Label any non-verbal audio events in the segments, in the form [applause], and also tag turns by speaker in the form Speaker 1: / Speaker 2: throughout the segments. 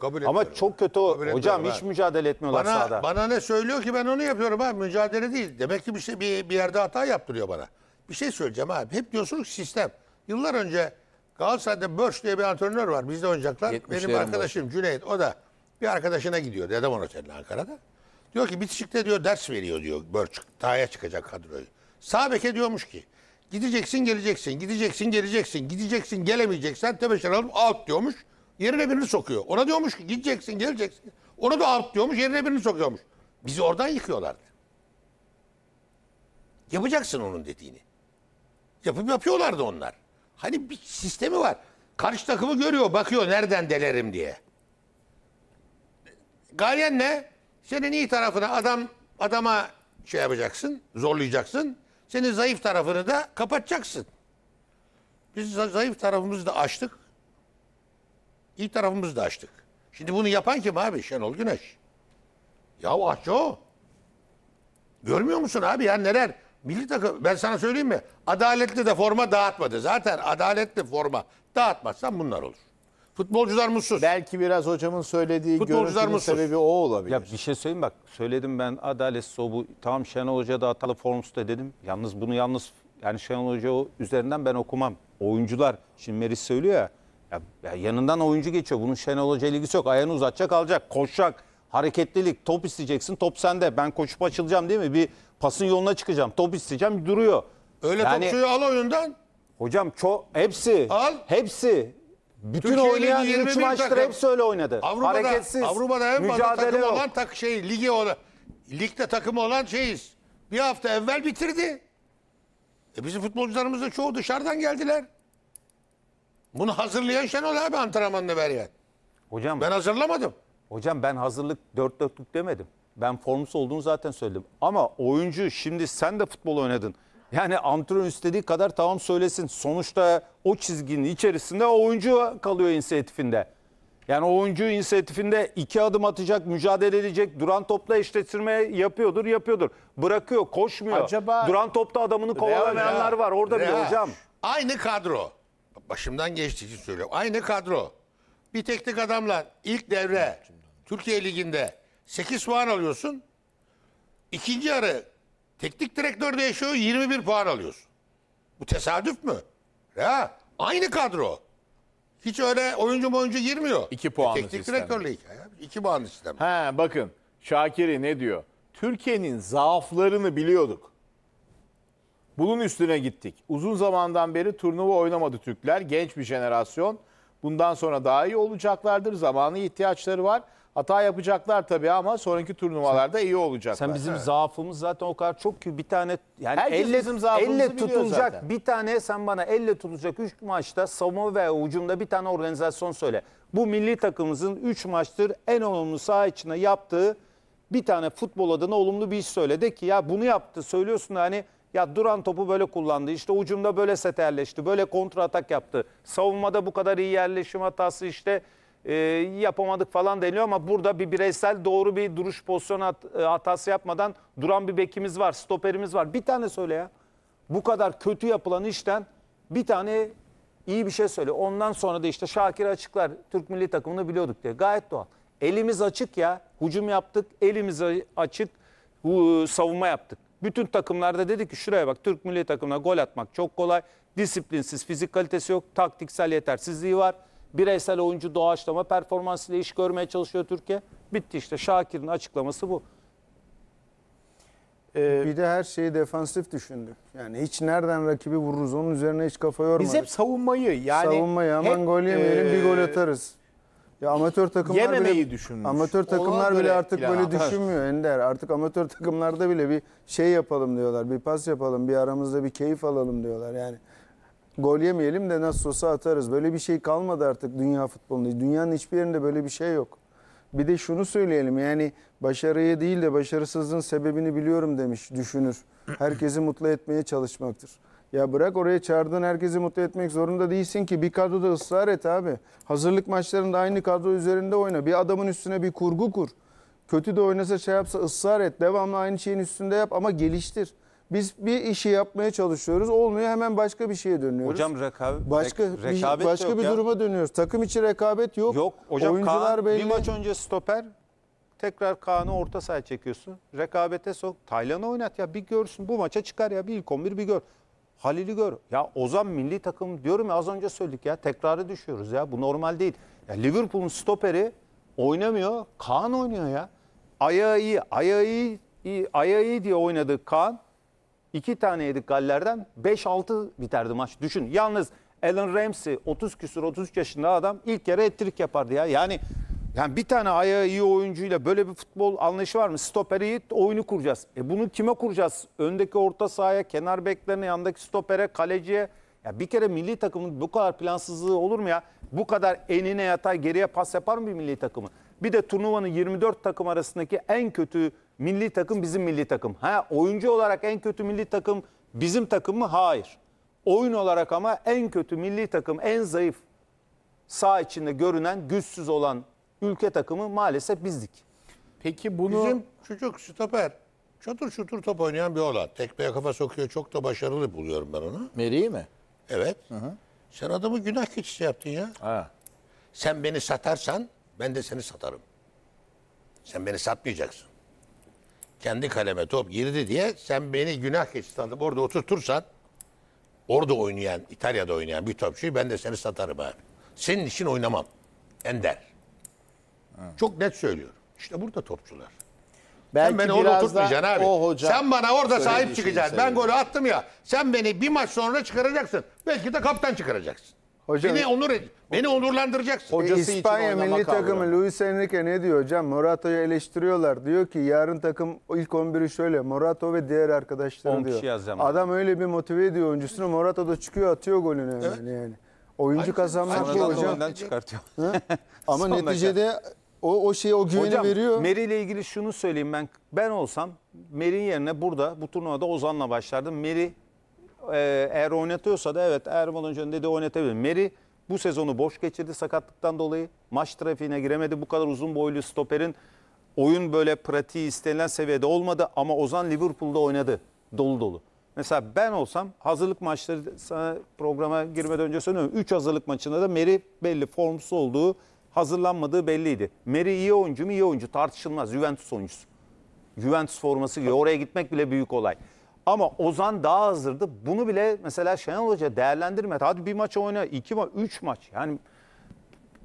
Speaker 1: Kabul Ama çok kötü Kabul hocam hiç ben. mücadele etmiyorlar bana, sahada. Bana
Speaker 2: ne söylüyor ki ben onu yapıyorum abi mücadele değil. Demek ki bir, şey, bir, bir yerde hata yaptırıyor bana. Bir şey söyleyeceğim abi. Hep diyorsunuz ki sistem. Yıllar önce Galatasaray'da Börş diye bir antrenör var. Bizde oynayacaklar. Benim arkadaşım boş. Cüneyt o da bir arkadaşına gidiyor. Dedem otelinde Ankara'da. Diyor ki bitişikte diyor ders veriyor diyor Börç. Dahaya çıkacak kadroyu. Sağ diyormuş ki gideceksin geleceksin, gideceksin geleceksin, gideceksin gelemeyeceksen tebeşir alıp alt diyormuş yerine birini sokuyor. Ona diyormuş ki gideceksin geleceksin. Ona da out diyormuş yerine birini sokuyormuş. Bizi oradan yıkıyorlardı. Yapacaksın onun dediğini. Yapıp yapıyorlardı onlar. Hani bir sistemi var. Karşı takımı görüyor bakıyor nereden delerim diye. Gayen ne? Senin iyi tarafına adam adama şey yapacaksın, zorlayacaksın. Senin zayıf tarafını da kapatacaksın. Biz zayıf tarafımızı da açtık. İyi tarafımızı da açtık. Şimdi bunu yapan kim abi? Şenol Güneş. Ya ahçı o. Görmüyor musun abi ya neler? Milli takım ben sana söyleyeyim mi? Adaletli de forma dağıtmadı. Zaten adaletli forma dağıtmazsan bunlar olur. Futbolcular mutsuz. Belki biraz hocamın
Speaker 3: söylediği Futbolcular görüntünün mutsuz. sebebi
Speaker 1: o olabilir. Ya bir şey söyleyeyim bak. Söyledim ben adalet o bu. Tamam Şenol Hoca da hatalı formsuz da dedim. Yalnız bunu yalnız yani Şenol Hoca o üzerinden ben okumam. Oyuncular şimdi Meris söylüyor ya ya, ya yanından oyuncu geçiyor. Bunun Şenol Hoca ilgisi yok. Ayağını uzatacak alacak. Koşacak. Hareketlilik. Top isteyeceksin. Top sende. Ben koşup açılacağım değil mi? Bir pasın yoluna çıkacağım. Top isteyeceğim. Duruyor. Öyle yani, topçuyu al oyundan. Hocam ço hepsi. Al. Hepsi. Bütün Türkiye oynayan 3 maçtır hepsi öyle oynadı. Avrupa'da, Hareketsiz. Avrupa'da en mücadele takım yok. olan
Speaker 2: tak şey ligi olan ligde takımı olan şeyiz. Bir hafta evvel bitirdi. E bizim futbolcularımız da çoğu dışarıdan geldiler.
Speaker 1: Bunu hazırlayan Şenol abi antrenmanını veriyor. Hocam Ben hazırlamadım. hocam ben hazırlık dört dörtlük demedim. Ben formsuz olduğunu zaten söyledim. Ama oyuncu şimdi sen de futbol oynadın. Yani antrenör istediği kadar tamam söylesin. Sonuçta o çizginin içerisinde oyuncu kalıyor inisiyatifinde. Yani oyuncu inisiyatifinde iki adım atacak, mücadele edecek, duran topla eşleştirme yapıyordur, yapıyordur. Bırakıyor, koşmuyor. Acaba- Duran topta adamını kovalamayanlar var. Orada bile Real. hocam.
Speaker 2: Aynı kadro başımdan geçtiği için söylüyorum. Aynı kadro. Bir teknik adamla ilk devre Türkiye Ligi'nde 8 puan alıyorsun. İkinci yarı teknik direktör değişiyor 21 puan alıyorsun. Bu tesadüf mü? Ya aynı kadro. Hiç öyle oyuncu oyuncu girmiyor. İki puanlı e, Teknik sistem. direktörle 2 puanlı sistem. Ha bakın Şakiri ne diyor? Türkiye'nin zaaflarını biliyorduk. Bunun üstüne gittik. Uzun zamandan beri turnuva oynamadı Türkler. Genç bir jenerasyon. Bundan sonra daha iyi olacaklardır. Zamanı ihtiyaçları
Speaker 1: var. Hata yapacaklar tabii ama sonraki turnuvalarda iyi olacaklar. Sen bizim Evet. zaafımız zaten o kadar çok ki bir tane yani Herkes elle, bizim elle tutulacak zaten. bir tane sen bana elle tutulacak 3 maçta savunma ve ucumda bir tane organizasyon söyle. Bu milli takımımızın 3 maçtır en olumlu saha içinde yaptığı bir tane futbol adına olumlu bir iş söyle. De ki ya bunu yaptı söylüyorsun da hani ya duran topu böyle kullandı. İşte ucumda böyle seterleşti. Böyle kontra atak yaptı. Savunmada bu kadar iyi yerleşim hatası işte e, yapamadık falan deniyor ama burada bir bireysel doğru bir duruş pozisyon hat, e, hatası yapmadan duran bir bekimiz var, stoperimiz var. Bir tane söyle ya. Bu kadar kötü yapılan işten bir tane iyi bir şey söyle. Ondan sonra da işte Şakir açıklar Türk milli takımını biliyorduk diye. Gayet doğal. Elimiz açık ya. Hücum yaptık, elimiz açık. Savunma yaptık. Bütün takımlarda dedi ki şuraya bak Türk milli takımına gol atmak çok kolay. Disiplinsiz, fizik kalitesi yok, taktiksel yetersizliği var. Bireysel oyuncu doğaçlama performansıyla iş görmeye çalışıyor Türkiye. Bitti işte Şakir'in açıklaması bu.
Speaker 3: Ee, bir de her şeyi defansif düşündük. Yani hiç nereden rakibi vururuz onun üzerine hiç kafa yormadık. Biz hep
Speaker 2: savunmayı yani savunmayı aman hep, gol yemeyelim e, bir gol e, atarız.
Speaker 3: Ya amatör takımlar yememeyi bile, düşünmüş. Amatör takımlar bile artık böyle atar. düşünmüyor Ender. Artık amatör takımlarda bile bir şey yapalım diyorlar. Bir pas yapalım, bir aramızda bir keyif alalım diyorlar. Yani gol yemeyelim de nasıl olsa atarız. Böyle bir şey kalmadı artık dünya futbolunda. Dünyanın hiçbir yerinde böyle bir şey yok. Bir de şunu söyleyelim yani başarıya değil de başarısızlığın sebebini biliyorum demiş düşünür. Herkesi mutlu etmeye çalışmaktır. Ya bırak oraya çağırdığın herkesi mutlu etmek zorunda değilsin ki. Bir kadroda ısrar et abi. Hazırlık maçlarında aynı kadro üzerinde oyna. Bir adamın üstüne bir kurgu kur. Kötü de oynasa şey yapsa ısrar et. Devamlı aynı şeyin üstünde yap ama geliştir. Biz bir işi yapmaya çalışıyoruz. Olmuyor hemen başka bir şeye dönüyoruz. Hocam
Speaker 1: rekabet başka rek, rekabet bir, başka bir ya.
Speaker 3: duruma dönüyoruz. Takım içi rekabet yok. Yok. Hocam Oyuncular Kaan, belli. bir maç
Speaker 1: önce stoper tekrar Kaan'ı orta sahaya çekiyorsun. Rekabete sok. Taylan'ı oynat ya bir görsün. Bu maça çıkar ya bir ilk 11 bir gör. Halil'i gör. Ya Ozan milli takım diyorum ya az önce söyledik ya tekrarı düşüyoruz ya bu normal değil. Ya Liverpool'un stoperi oynamıyor. Kaan oynuyor ya. Ayağı iyi, ayağı iyi, iyi, ayağı iyi diye oynadı Kaan. İki tane yedik Galler'den 5-6 biterdi maç. Düşün. Yalnız Alan Ramsey 30 küsur 33 yaşında adam ilk kere ettirik yapardı ya. Yani yani bir tane ayağı iyi oyuncuyla böyle bir futbol anlayışı var mı? Stopere iyi oyunu kuracağız. E bunu kime kuracağız? Öndeki orta sahaya, kenar beklerine, yandaki stopere, kaleciye. Ya bir kere milli takımın bu kadar plansızlığı olur mu ya? Bu kadar enine yatay geriye pas yapar mı bir milli takımı? Bir de turnuvanın 24 takım arasındaki en kötü milli takım bizim milli takım. Ha oyuncu olarak en kötü milli takım bizim takım mı? Hayır. Oyun olarak ama en kötü milli takım, en zayıf sağ içinde görünen, güçsüz olan ülke takımı maalesef bizdik. Peki bunu... Bizim
Speaker 2: çocuk stoper. Çatır çutur top oynayan bir oğlan. Tekmeye kafa sokuyor. Çok da başarılı buluyorum ben onu. Meri'yi mi? Evet. Hı hı. Sen adamı günah keçisi yaptın ya. Ha. Sen beni satarsan ben de seni satarım. Sen beni satmayacaksın. Kendi kaleme top girdi diye sen beni günah keçisi sanıp orada oturtursan orada oynayan, İtalya'da oynayan bir topçuyu ben de seni satarım abi. Senin için oynamam. Ender. Çok net söylüyorum. İşte burada topçular. Belki sen beni orada biraz da abi. hoca sen bana orada sahip çıkacaksın. Ben golü attım ya. Sen beni bir maç sonra çıkaracaksın. Belki de kaptan çıkaracaksın. Hocam- beni onur beni onurlandıracaksın. hocası e, İspanya oynamak milli kavramı. takımı
Speaker 3: Luis Enrique ne diyor hocam? Morato'yu eleştiriyorlar. Diyor ki yarın takım ilk 11'i şöyle Morato ve diğer arkadaşlar. diyor. Adam öyle bir motive ediyor oyuncusunu. Morato da çıkıyor atıyor golünü hemen yani. Oyuncu kazanmak bu hocam. çıkartıyor. [laughs]
Speaker 1: Ama Son dakika. neticede
Speaker 3: o, o şeyi o güveni Hocam, veriyor. Meri
Speaker 1: ile ilgili şunu söyleyeyim ben. Ben olsam Meri'nin yerine burada bu turnuvada Ozan'la başlardım. Meri e, eğer oynatıyorsa da evet Erman Hoca'nın dediği oynatabilir. Meri bu sezonu boş geçirdi sakatlıktan dolayı. Maç trafiğine giremedi. Bu kadar uzun boylu stoperin oyun böyle pratiği istenilen seviyede olmadı. Ama Ozan Liverpool'da oynadı dolu dolu. Mesela ben olsam hazırlık maçları sana programa girmeden önce söylüyorum. 3 hazırlık maçında da Meri belli formsuz olduğu hazırlanmadığı belliydi. Meri iyi oyuncu mu? İyi oyuncu tartışılmaz. Juventus oyuncusu. Juventus forması gibi oraya gitmek bile büyük olay. Ama Ozan daha hazırdı. Bunu bile mesela Şenol Hoca değerlendirmedi. Hadi bir maç oyna, iki maç, üç maç. Yani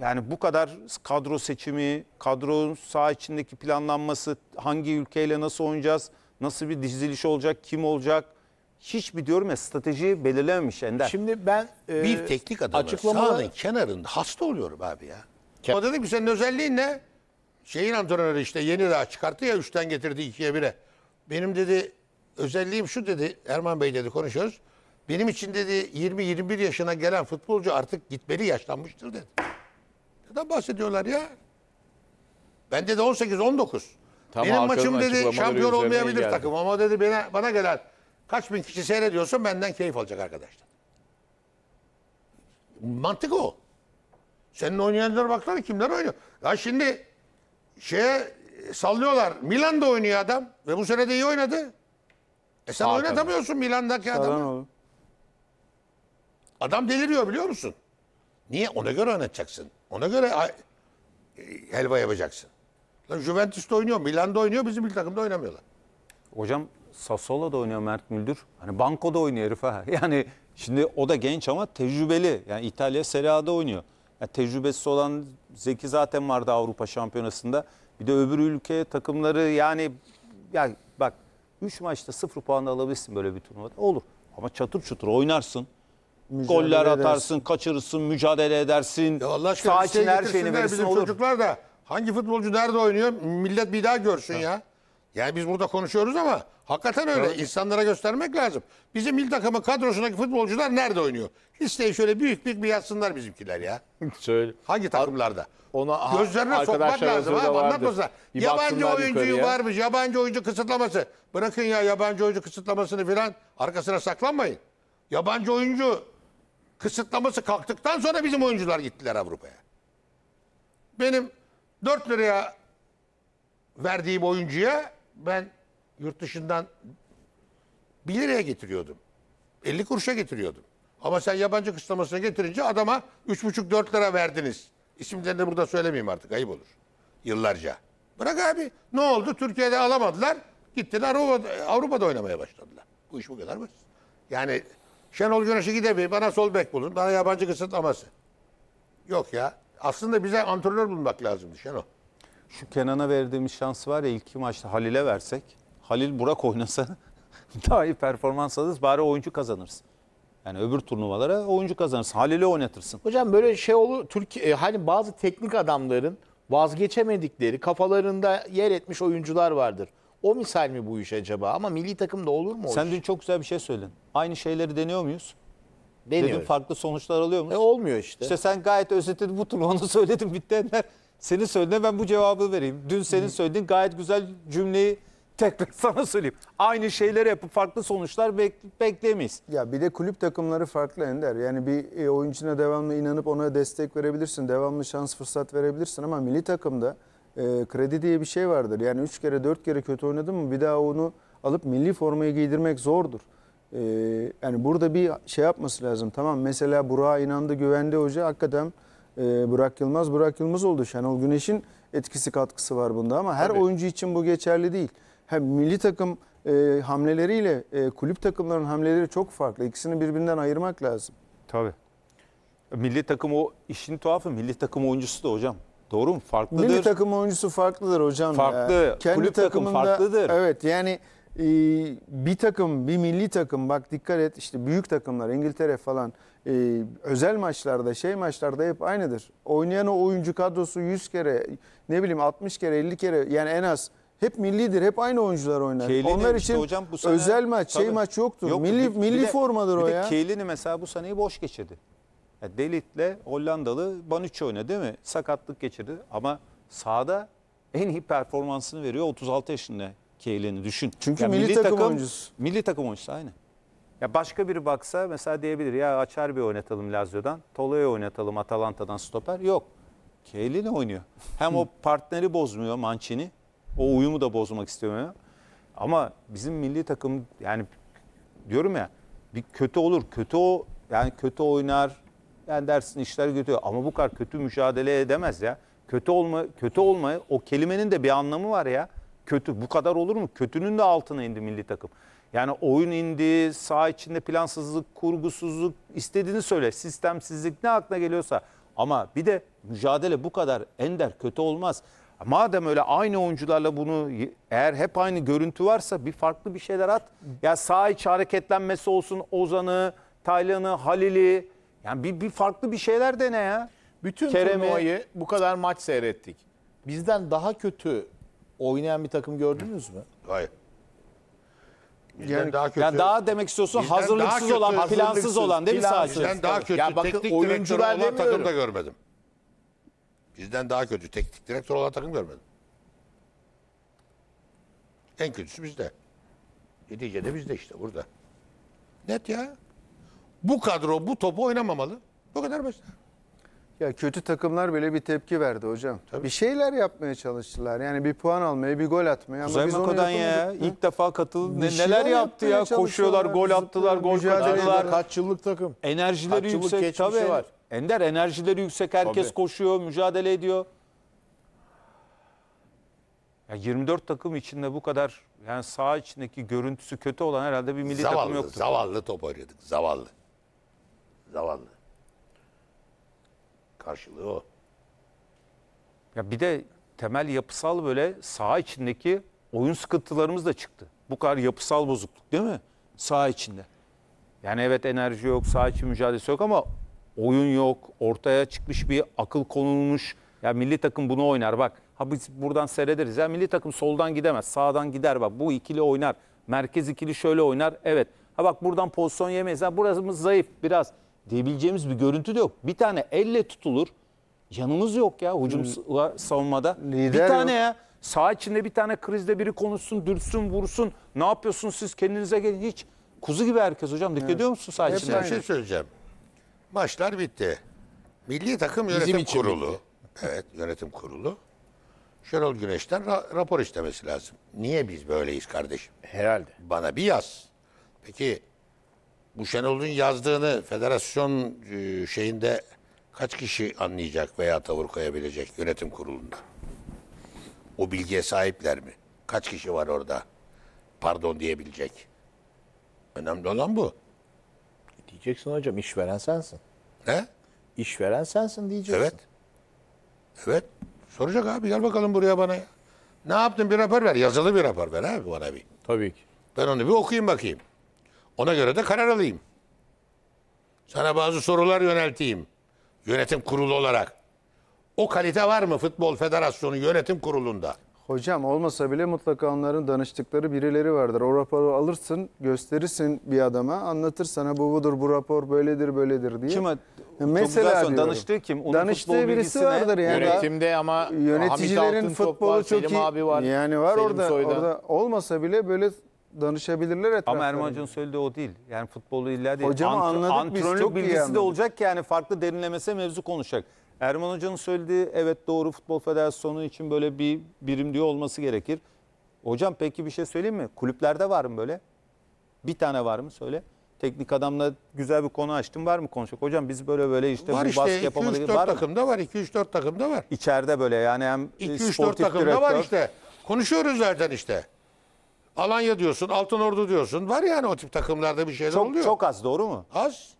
Speaker 1: yani bu kadar kadro seçimi, kadronun saha içindeki planlanması, hangi ülkeyle nasıl oynayacağız, nasıl bir diziliş olacak, kim olacak? Hiçbir diyorum ya strateji belirlememiş Ender. Şimdi ben e, bir teknik adamı açıklamanın kenarında hasta oluyorum abi ya. O dedim ki senin özelliğin ne?
Speaker 2: Şeyin antrenörü işte yeni daha çıkarttı ya üçten getirdi ikiye bire. Benim dedi özelliğim şu dedi Erman Bey dedi konuşuyoruz. Benim için dedi 20-21 yaşına gelen futbolcu artık gitmeli yaşlanmıştır dedi. Neden bahsediyorlar ya? Ben dedi 18-19. Tam Benim maçım dedi şampiyon olmayabilir takım ama dedi bana, bana gelen kaç bin kişi seyrediyorsa benden keyif alacak arkadaşlar. Mantık o. Senin oynayanlar baksana kimler oynuyor. Ya şimdi şeye sallıyorlar. Milan'da oynuyor adam ve bu sene de iyi oynadı. E sen Aa, oynatamıyorsun tabii. Milan'daki adamı. Adam deliriyor biliyor musun? Niye? Ona göre oynatacaksın. Ona göre e, helva
Speaker 1: yapacaksın. Lan Juventus'ta oynuyor, Milan'da oynuyor, bizim ilk takımda oynamıyorlar. Hocam Sassuolo'da oynuyor Mert Müldür. Hani bankoda oynuyor herif ha. [laughs] Yani şimdi o da genç ama tecrübeli. Yani İtalya Serie A'da oynuyor. Yani tecrübesi olan Zeki zaten vardı Avrupa Şampiyonası'nda. Bir de öbür ülke takımları yani ya bak 3 maçta 0 puan alabilirsin böyle bir turnuvada. Olur. Ama çatır çutur oynarsın. Mücadele goller edersin. atarsın, kaçırırsın, mücadele edersin. Ya Allah aşkına şey her şeyini verirsin bizim olur. çocuklar
Speaker 2: da hangi futbolcu nerede oynuyor millet bir daha görsün ha. ya. Yani biz burada konuşuyoruz ama hakikaten öyle. Evet. insanlara göstermek lazım. Bizim il takımı kadrosundaki futbolcular nerede oynuyor? Listeyi şöyle büyük büyük bir yazsınlar bizimkiler ya. Söyle. [laughs] Hangi takımlarda? Ona Gözlerine sokmak lazım abi anlatmasınlar. Yabancı oyuncuyu yukarıya. varmış, yabancı oyuncu kısıtlaması. Bırakın ya yabancı oyuncu kısıtlamasını filan arkasına saklanmayın. Yabancı oyuncu kısıtlaması kalktıktan sonra bizim oyuncular gittiler Avrupa'ya. Benim 4 liraya verdiğim oyuncuya ben yurt dışından 1 liraya getiriyordum. 50 kuruşa getiriyordum. Ama sen yabancı kısıtlamasına getirince adama 3,5-4 lira verdiniz. İsimlerini de burada söylemeyeyim artık ayıp olur. Yıllarca. Bırak abi ne oldu? Türkiye'de alamadılar. Gittiler Avrupa'da, Avrupa'da oynamaya başladılar. Bu iş bu kadar mı? Yani Şenol Güneş'e gidebilir. Bana sol bek bulun. Bana yabancı kısıtlaması.
Speaker 1: Yok ya. Aslında bize antrenör bulmak lazımdı Şenol. Şu Kenan'a verdiğimiz şans var ya ilk maçta Halil'e versek. Halil Burak oynasa [laughs] daha iyi performans alırız. Bari oyuncu kazanırız. Yani öbür turnuvalara oyuncu kazanırsın. Halil'i oynatırsın. Hocam böyle şey olur. Türkiye e, hani bazı teknik adamların vazgeçemedikleri kafalarında yer etmiş oyuncular vardır. O misal mi bu iş acaba? Ama milli takımda olur mu? Sen dün çok güzel bir şey söyledin. Aynı şeyleri deniyor muyuz? Deniyoruz. Dedim farklı sonuçlar alıyor E, musun? olmuyor işte. İşte sen gayet özetledin bu turnuvanı söyledin bitti senin söylediğine ben bu cevabı vereyim. Dün senin söylediğin gayet güzel cümleyi tekrar [laughs] sana söyleyeyim. Aynı şeyleri yapıp farklı sonuçlar bek beklemeyiz.
Speaker 3: Ya bir de kulüp takımları farklı Ender. Yani bir e, oyuncuna devamlı inanıp ona destek verebilirsin. Devamlı şans fırsat verebilirsin ama milli takımda e, kredi diye bir şey vardır. Yani üç kere dört kere kötü oynadın mı bir daha onu alıp milli formayı giydirmek zordur. E, yani burada bir şey yapması lazım. Tamam mesela Burak'a inandı güvendi hoca hakikaten e, Burak Yılmaz Burak Yılmaz oldu. Şenol Güneş'in etkisi katkısı var bunda ama her Tabii. oyuncu için bu geçerli değil. Hem milli takım e, hamleleriyle e, kulüp takımlarının hamleleri çok farklı. İkisini birbirinden ayırmak lazım.
Speaker 1: Tabii. Milli takım o işin tuhafı milli takım oyuncusu da hocam. Doğru mu? Farklıdır. Milli takım
Speaker 3: oyuncusu farklıdır hocam. Farklı. Ya. Kendi Kulüp takım farklıdır. Evet yani ee, bir takım, bir milli takım bak dikkat et işte büyük takımlar İngiltere falan e, özel maçlarda şey maçlarda hep aynıdır. Oynayan o oyuncu kadrosu 100 kere ne bileyim 60 kere 50 kere yani en az hep millidir. Hep aynı oyuncular oynar. Keylini Onlar için işte hocam bu sene, özel maç, şey tabii, şey maç yoktur. Yok, milli bir, milli bir de, formadır bir o de ya.
Speaker 1: Keylini mesela bu seneyi boş geçirdi. Yani Delit'le Hollandalı Banucci oynadı değil mi? Sakatlık geçirdi ama sahada en iyi performansını veriyor 36 yaşında. Keyleni düşün. Çünkü ya milli, milli takım, takım oyuncusu. Milli takım oyuncusu aynı. Ya başka biri baksa mesela diyebilir ya açar bir oynatalım Lazio'dan. Tolo'yu oynatalım Atalanta'dan stoper. Yok. Keyleni oynuyor. Hem o [laughs] partneri bozmuyor Mancini. O uyumu da bozmak istemiyor. Ama bizim milli takım yani diyorum ya bir kötü olur. Kötü o yani kötü oynar. Yani dersin işler kötü. Ama bu kadar kötü mücadele edemez ya. Kötü olma kötü olma o kelimenin de bir anlamı var ya kötü. Bu kadar olur mu? Kötünün de altına indi milli takım. Yani oyun indi, saha içinde plansızlık, kurgusuzluk, istediğini söyle. Sistemsizlik ne aklına geliyorsa. Ama bir de mücadele bu kadar ender, kötü olmaz. Madem öyle aynı oyuncularla bunu eğer hep aynı görüntü varsa bir farklı bir şeyler at. Ya yani sağ iç hareketlenmesi olsun Ozan'ı, Taylan'ı, Halil'i. Yani bir, bir farklı bir şeyler dene ya. Bütün Kerem'i... turnuvayı bu kadar maç seyrettik.
Speaker 2: Bizden daha kötü oynayan bir takım gördünüz mü? Hayır.
Speaker 3: yani daha kötü. Yani
Speaker 2: daha
Speaker 1: demek istiyorsun hazırlıksız kötü, olan,
Speaker 2: hazırlıksız, plansız olan değil mi sadece? Bizden daha kötü ya bakın, teknik direktör olan takım da görmedim. Bizden daha kötü teknik direktör olan takım görmedim. En kötüsü bizde. Neticede bizde işte burada. Net ya. Bu kadro bu topu oynamamalı.
Speaker 3: Bu kadar basit. Ya kötü takımlar bile bir tepki verdi hocam. Tabii. Bir şeyler yapmaya çalıştılar. Yani bir puan almaya, bir gol atmaya. Kuzey Makodan ya ilk
Speaker 1: defa katıldı. Ne, neler yaptı ya? Koşuyorlar, gol attılar, gol kaçırdılar. Kaç
Speaker 3: yıllık takım. Enerjileri Kaç yüksek. Tabii. Var.
Speaker 1: Ender enerjileri yüksek. Herkes Tabii. koşuyor, mücadele ediyor. Ya 24 takım içinde bu kadar yani saha içindeki görüntüsü kötü olan herhalde bir milli zavallı, takım yoktu. Zavallı
Speaker 2: top oynadık. Zavallı. Zavallı.
Speaker 1: Karşılığı o. Ya bir de temel yapısal böyle saha içindeki oyun sıkıntılarımız da çıktı. Bu kadar yapısal bozukluk değil mi? Saha içinde. Yani evet enerji yok, saha içi mücadelesi yok ama oyun yok, ortaya çıkmış bir akıl konulmuş. Ya milli takım bunu oynar bak. Ha biz buradan seyrederiz. Ya milli takım soldan gidemez, sağdan gider bak. Bu ikili oynar. Merkez ikili şöyle oynar. Evet. Ha bak buradan pozisyon yemeyiz. Ha burasımız zayıf biraz diyebileceğimiz bir görüntü de yok. Bir tane elle tutulur. Yanımız yok ya hücum savunmada. Lider bir tane yok. ya. Sağ içinde bir tane krizde biri konuşsun, dürtsün, vursun. Ne yapıyorsunuz siz kendinize gelin hiç. Kuzu gibi herkes hocam. Dikkat evet. ediyor musun sağ Hep içinde? Bir şey söyleyeceğim. Maçlar
Speaker 2: bitti. Milli takım yönetim Bizim kurulu. Evet yönetim kurulu. Şenol Güneş'ten ra- rapor istemesi lazım. Niye biz böyleyiz kardeşim? Herhalde. Bana bir yaz. Peki bu Şenol'un yazdığını federasyon e, şeyinde kaç kişi anlayacak veya tavır koyabilecek yönetim kurulunda? O bilgiye sahipler mi? Kaç kişi var orada? Pardon diyebilecek. Önemli olan bu. Diyeceksin hocam işveren sensin. Ne? İşveren sensin diyeceksin. Evet. Evet. Soracak abi gel bakalım buraya bana. Ne yaptın bir rapor ver. Yazılı bir rapor ver abi bana bir. Tabii ki. Ben onu bir okuyayım bakayım. Ona göre de karar alayım. Sana bazı sorular yönelteyim. Yönetim kurulu olarak. O kalite var mı Futbol Federasyonu yönetim
Speaker 3: kurulunda? Hocam olmasa bile mutlaka onların danıştıkları birileri vardır. O raporu alırsın, gösterirsin bir adama, anlatır sana bu budur, bu rapor böyledir, böyledir diye. Kim? Mesela diyorum, danıştığı kim?
Speaker 1: Onun danıştığı birisi vardır yani. Yönetimde ama yönetimcilerin futbolu var, çok Selim iyi. Abi var, yani var Selim orada, orada.
Speaker 3: Olmasa bile böyle danışabilirler etraflarında. Ama Erman Hoca'nın
Speaker 1: söylediği o değil. Yani futbolu illa değil. Hocam anladık biz çok iyi bilgisi de olacak ki yani farklı derinlemesine mevzu konuşacak. Erman Hoca'nın söylediği evet doğru Futbol Federasyonu için böyle bir birim diyor olması gerekir. Hocam peki bir şey söyleyeyim mi? Kulüplerde var mı böyle? Bir tane var mı? Söyle. Teknik adamla güzel bir konu açtım. Var mı konuşacak? Hocam biz böyle böyle işte var bu işte baskı 2-3-4
Speaker 2: takımda var. 2-3-4 takımda var.
Speaker 1: İçeride böyle yani hem 2-3-4
Speaker 2: takımda direktör. var işte. Konuşuyoruz zaten işte. Alanya diyorsun, Altınordu diyorsun. Var yani o tip takımlarda bir şeyler Çok, oluyor. çok az doğru mu? Az.